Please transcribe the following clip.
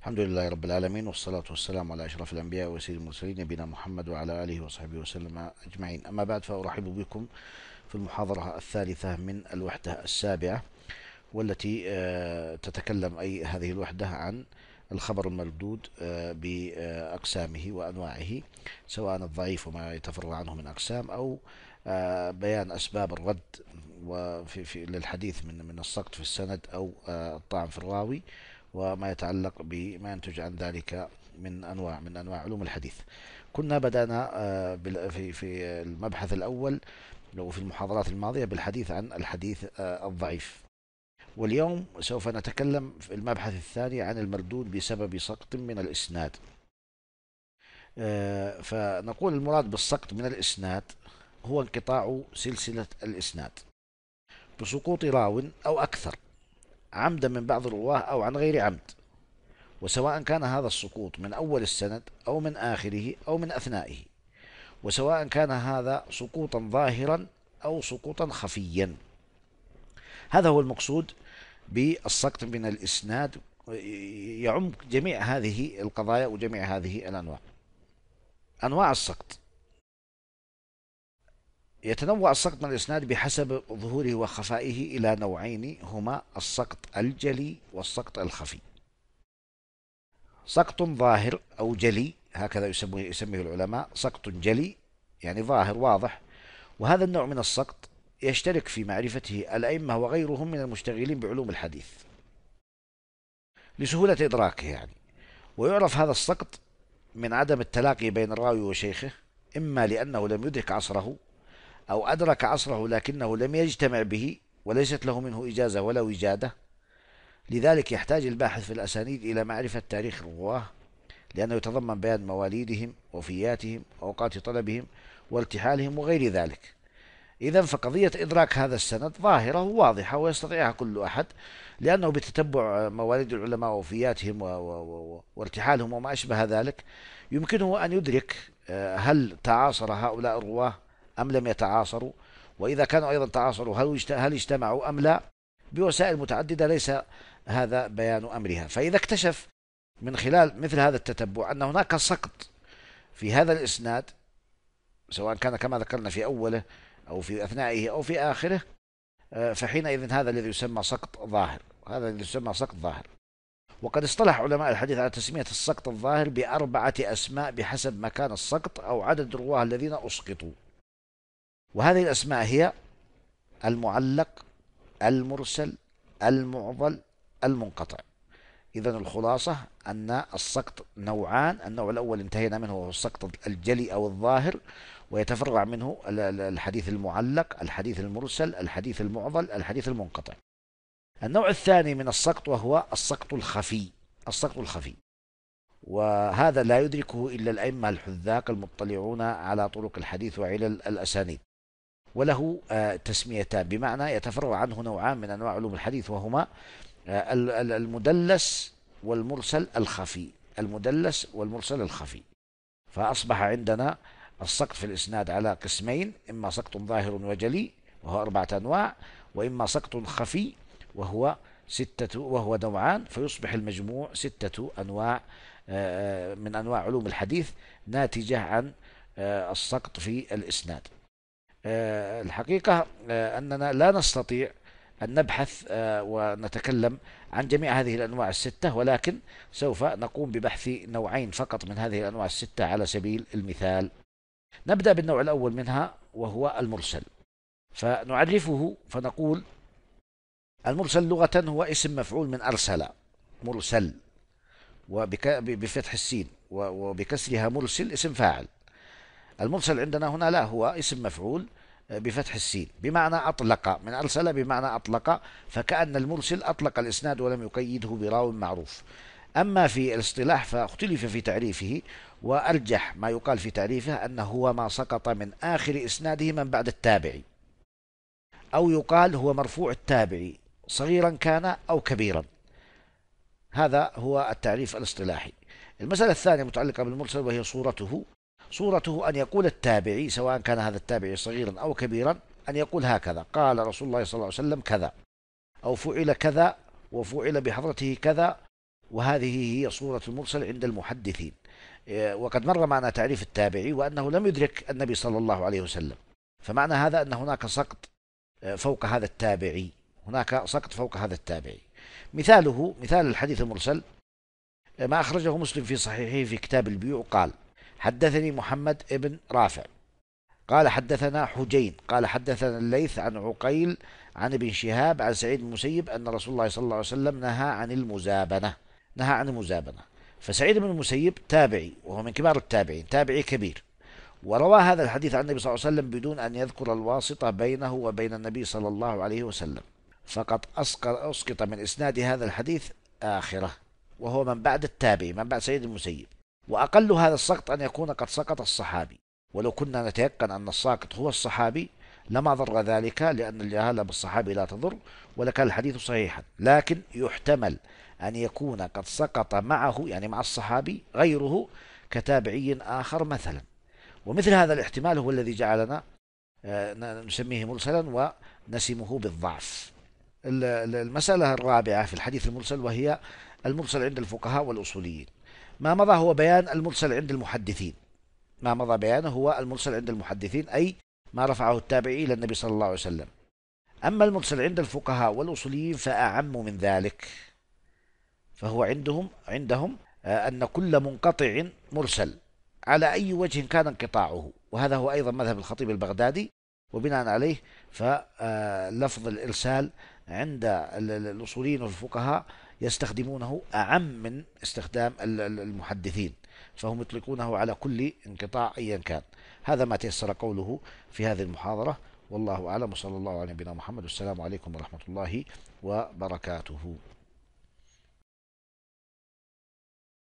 الحمد لله رب العالمين والصلاة والسلام على أشرف الأنبياء وسيد المرسلين نبينا محمد وعلى آله وصحبه وسلم أجمعين أما بعد فأرحب بكم في المحاضرة الثالثة من الوحدة السابعة والتي آه، تتكلم أي هذه الوحدة عن الخبر المردود آه، بأقسامه وأنواعه سواء الضعيف وما يتفرع عنه من أقسام أو آه، بيان أسباب الرد وفي في للحديث من من السقط في السند أو الطعن في الراوي وما يتعلق بما ينتج عن ذلك من أنواع من أنواع علوم الحديث كنا بدأنا آه، في في المبحث الأول لو في المحاضرات الماضية بالحديث عن الحديث آه، الضعيف واليوم سوف نتكلم في المبحث الثاني عن المردود بسبب سقط من الإسناد آه، فنقول المراد بالسقط من الإسناد هو انقطاع سلسلة الإسناد بسقوط راو أو عمدا من بعض الرواه أو عن غير عمد وسواء كان هذا السقوط من أول السند أو من آخره أو من أثنائه وسواء كان هذا سقوطا ظاهرا أو سقوطا خفيا هذا هو المقصود بالسقط من الإسناد يعم جميع هذه القضايا وجميع هذه الأنواع أنواع السقط يتنوع السقط من الإسناد بحسب ظهوره وخفائه إلى نوعين هما السقط الجلي والسقط الخفي سقط ظاهر أو جلي هكذا يسميه, يسميه العلماء سقط جلي يعني ظاهر واضح وهذا النوع من السقط يشترك في معرفته الأئمة وغيرهم من المشتغلين بعلوم الحديث لسهولة إدراكه يعني ويعرف هذا السقط من عدم التلاقي بين الراوي وشيخه إما لأنه لم يدرك عصره أو أدرك عصره لكنه لم يجتمع به وليست له منه إجازة ولا وجادة لذلك يحتاج الباحث في الأسانيد إلى معرفة تاريخ الرواة لأنه يتضمن بيان مواليدهم وفياتهم وأوقات طلبهم وارتحالهم وغير ذلك إذا فقضية إدراك هذا السند ظاهرة وواضحة ويستطيعها كل أحد لأنه بتتبع مواليد العلماء ووفياتهم وارتحالهم وما أشبه ذلك يمكنه أن يدرك آه، هل تعاصر هؤلاء الرواة أم لم يتعاصروا وإذا كانوا أيضا تعاصروا هل هل اجتمعوا أم لا بوسائل متعددة ليس هذا بيان أمرها فإذا اكتشف من خلال مثل هذا التتبع أن هناك سقط في هذا الإسناد سواء كان كما ذكرنا في أوله أو في أثنائه أو في آخره آه، فحينئذ هذا الذي يسمى سقط ظاهر هذا الذي يسمى سقط ظاهر وقد اصطلح علماء الحديث على تسمية السقط الظاهر بأربعة أسماء بحسب مكان السقط أو عدد رواه الذين أسقطوا وهذه الأسماء هي المعلق المرسل المعضل المنقطع إذا الخلاصة أن السقط نوعان النوع الأول انتهينا منه وهو السقط الجلي أو الظاهر ويتفرع منه الحديث المعلق الحديث المرسل الحديث المعضل الحديث المنقطع النوع الثاني من السقط وهو السقط الخفي السقط الخفي وهذا لا يدركه إلا الأئمة الحذاق المطلعون على طرق الحديث وعلل الأسانيد وله آه، تسميتان بمعنى يتفرع عنه نوعان من أنواع علوم الحديث وهما آه، المدلس والمرسل الخفي المدلس والمرسل الخفي فأصبح عندنا السقط في الإسناد على قسمين إما سقط ظاهر وجلي وهو أربعة أنواع وإما سقط خفي وهو ستة وهو نوعان فيصبح المجموع ستة أنواع آه، من أنواع علوم الحديث ناتجة عن السقط في الإسناد آه، الحقيقة آه، أننا لا نستطيع أن نبحث آه، ونتكلم عن جميع هذه الأنواع الستة ولكن سوف نقوم ببحث نوعين فقط من هذه الأنواع الستة على سبيل المثال نبدأ بالنوع الأول منها وهو المرسل فنعرفه فنقول المرسل لغة هو اسم مفعول من أرسل مرسل وبفتح السين وبكسرها مرسل اسم فاعل المرسل عندنا هنا لا هو اسم مفعول بفتح السين بمعنى أطلق من أرسل بمعنى أطلق فكأن المرسل أطلق الإسناد ولم يقيده براو معروف أما في الاصطلاح فاختلف في تعريفه وأرجح ما يقال في تعريفه أنه هو ما سقط من آخر إسناده من بعد التابعي أو يقال هو مرفوع التابعي صغيرا كان أو كبيرا هذا هو التعريف الاصطلاحي المسألة الثانية متعلقة بالمرسل وهي صورته صورته أن يقول التابعي سواء كان هذا التابعي صغيرا أو كبيرا أن يقول هكذا قال رسول الله صلى الله عليه وسلم كذا أو فعل كذا وفعل بحضرته كذا وهذه هي صورة المرسل عند المحدثين إيه، وقد مر معنا تعريف التابعي وأنه لم يدرك النبي صلى الله عليه وسلم فمعنى هذا أن هناك سقط إيه، فوق هذا التابعي هناك سقط فوق هذا التابعي مثاله مثال الحديث المرسل إيه، ما أخرجه مسلم في صحيحه في كتاب البيوع قال حدثني محمد ابن رافع قال حدثنا حجين قال حدثنا الليث عن عقيل عن ابن شهاب عن سعيد المسيب أن رسول الله صلى الله عليه وسلم نهى عن المزابنة نهى عن المزابنة فسعيد بن المسيب تابعي وهو من كبار التابعين تابعي كبير وروى هذا الحديث عن النبي صلى الله عليه وسلم بدون أن يذكر الواسطة بينه وبين النبي صلى الله عليه وسلم فقد أسقط من إسناد هذا الحديث آخرة وهو من بعد التابعي من بعد سيد المسيب وأقل هذا السقط أن يكون قد سقط الصحابي ولو كنا نتيقن أن الساقط هو الصحابي لما ضر ذلك لأن الجهالة بالصحابي لا تضر ولكان الحديث صحيحا لكن يحتمل أن يكون قد سقط معه يعني مع الصحابي غيره كتابعي آخر مثلا ومثل هذا الاحتمال هو الذي جعلنا آه، نسميه مرسلا ونسمه بالضعف المسألة الرابعة في الحديث المرسل وهي المرسل عند الفقهاء والأصوليين ما مضى هو بيان المرسل عند المحدثين ما مضى بيانه هو المرسل عند المحدثين أي ما رفعه التابعي إلى النبي صلى الله عليه وسلم أما المرسل عند الفقهاء والأصوليين فأعم من ذلك فهو عندهم عندهم آه، أن كل منقطع مرسل على أي وجه كان انقطاعه وهذا هو أيضا مذهب الخطيب البغدادي وبناء عليه فلفظ الإرسال عند الأصوليين والفقهاء يستخدمونه أعم من استخدام المحدثين فهم يطلقونه على كل انقطاع أيا كان هذا ما تيسر قوله في هذه المحاضرة والله أعلم وصلى الله على نبينا محمد والسلام عليكم ورحمة الله وبركاته